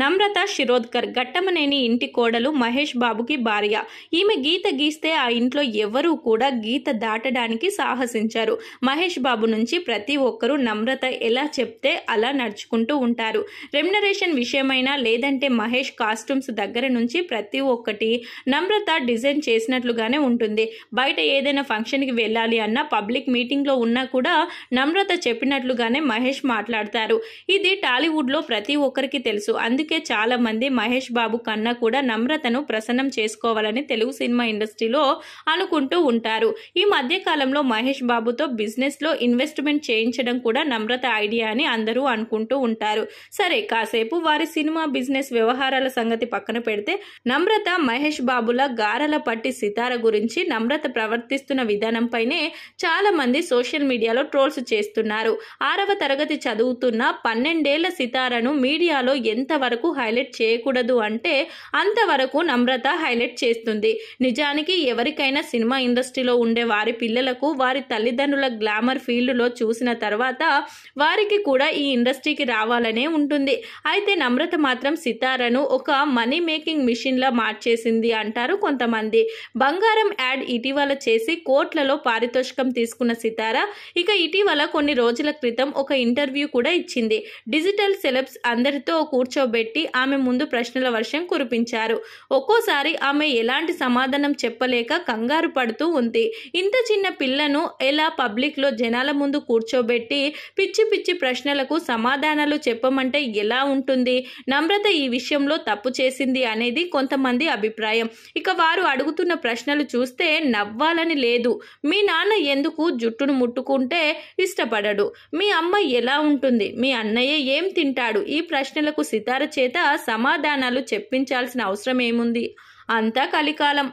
నమ్రత శిరోద్కర్ ఘట్టమనేని ఇంటి కోడలు మహేష్ బాబుకి భార్య ఈమె గీత గీస్తే ఆ ఇంట్లో ఎవరూ కూడా గీత దాటడానికి సాహసించారు మహేష్ బాబు నుంచి ప్రతి ఒక్కరూ నమ్రత ఎలా చెప్తే అలా నడుచుకుంటూ ఉంటారు రెమ్యునరేషన్ విషయమైనా లేదంటే మహేష్ కాస్ట్యూమ్స్ దగ్గర నుంచి ప్రతి ఒక్కటి నమ్రత డిజైన్ చేసినట్లుగానే ఉంటుంది బయట ఏదైనా ఫంక్షన్కి వెళ్ళాలి అన్న పబ్లిక్ మీటింగ్లో ఉన్నా కూడా నమ్రత చెప్పినట్లుగానే మహేష్ మాట్లాడతారు ఇది టాలీవుడ్లో ప్రతి ఒక్కరికి తెలుసు అందుకే చాలామంది మహేష్ బాబు కన్నా కూడా నమ్రతను ప్రసన్నం చేసుకోవాలని తెలుగు సినిమా ఇండస్ట్రీలో అనుకుంటూ ఉంటారు ఈ మధ్యకాలంలో మహేష్ బాబుతో బిజినెస్లో ఇన్వెస్ట్మెంట్ చేయించడం కూడా నమ్రత ఐడియా అని అందరూ అనుకుంటూ ఉంటారు సరే కాసేపు వారి సినిమా బిజినెస్ వ్యవహారాల సంగతి పక్కన పెడితే నమ్రత మహేష్ బాబుల గారల పట్టి సితార గురించి నమ్రత ప్రవర్తిస్తున్న విధానంపైనే చాలా మంది సోషల్ మీడియాలో ట్రోల్స్ చేస్తున్నారు ఆరవ తరగతి చదువుతున్న పన్నెండేళ్ల సితారను మీడియాలో ఎంత వరకు హైలైట్ చేయకూడదు అంటే అంతవరకు నమ్రత హైలైట్ చేస్తుంది నిజానికి ఎవరికైనా సినిమా ఇండస్ట్రీలో ఉండే వారి పిల్లలకు వారి తల్లిదండ్రుల గ్లామర్ ఫీల్డ్లో చూసిన తర్వాత వారికి కూడా ఈ ఇండస్ట్రీకి రావాలనే ఉంటుంది అయితే నమ్రత మాత్రం సితారను ఒక మనీ మేకింగ్ మిషన్లా మార్చేసింది అంటారు కొంతమంది బంగారం యాడ్ ఇటీవల చేసి కోట్లలో పారితోషికం తీసుకున్న సితార ఇక ఇటీవల కొన్ని రోజుల క్రితం ఒక ఇంటర్వ్యూ కూడా ఇచ్చింది డిజిటల్ సెలబ్స్ అందరితో కూర్చోబెట్టి నిలబెట్టి ఆమె ముందు ప్రశ్నల వర్షం కురిపించారు ఒక్కోసారి ఆమె ఎలాంటి సమాధానం చెప్పలేక కంగారు పడుతూ ఉంది ఇంత చిన్న పిల్లను ఎలా పబ్లిక్లో జనాల ముందు కూర్చోబెట్టి పిచ్చి పిచ్చి ప్రశ్నలకు సమాధానాలు చెప్పమంటే ఎలా ఉంటుంది నమ్రత ఈ విషయంలో తప్పు చేసింది అనేది కొంతమంది అభిప్రాయం ఇక వారు అడుగుతున్న ప్రశ్నలు చూస్తే నవ్వాలని లేదు మీ నాన్న ఎందుకు జుట్టును ముట్టుకుంటే ఇష్టపడడు మీ అమ్మ ఎలా ఉంటుంది మీ అన్నయ్య ఏం తింటాడు ఈ ప్రశ్నలకు సితార చేత సమాధానాలు చెప్పించాల్సిన అవసరం ఏముంది అంతా కలికాలం